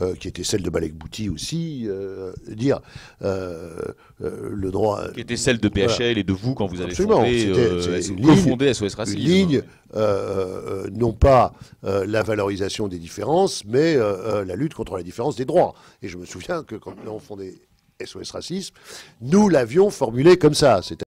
Euh, qui était celle de Malek Bouti aussi, euh, dire euh, le droit. Qui était celle de PHL et de vous quand vous avez fondé, SOS Racisme. ligne, non pas la valorisation des différences, mais la lutte contre la différence des droits. Et je me souviens que quand nous avons fondé SOS Racisme, nous l'avions formulé comme ça.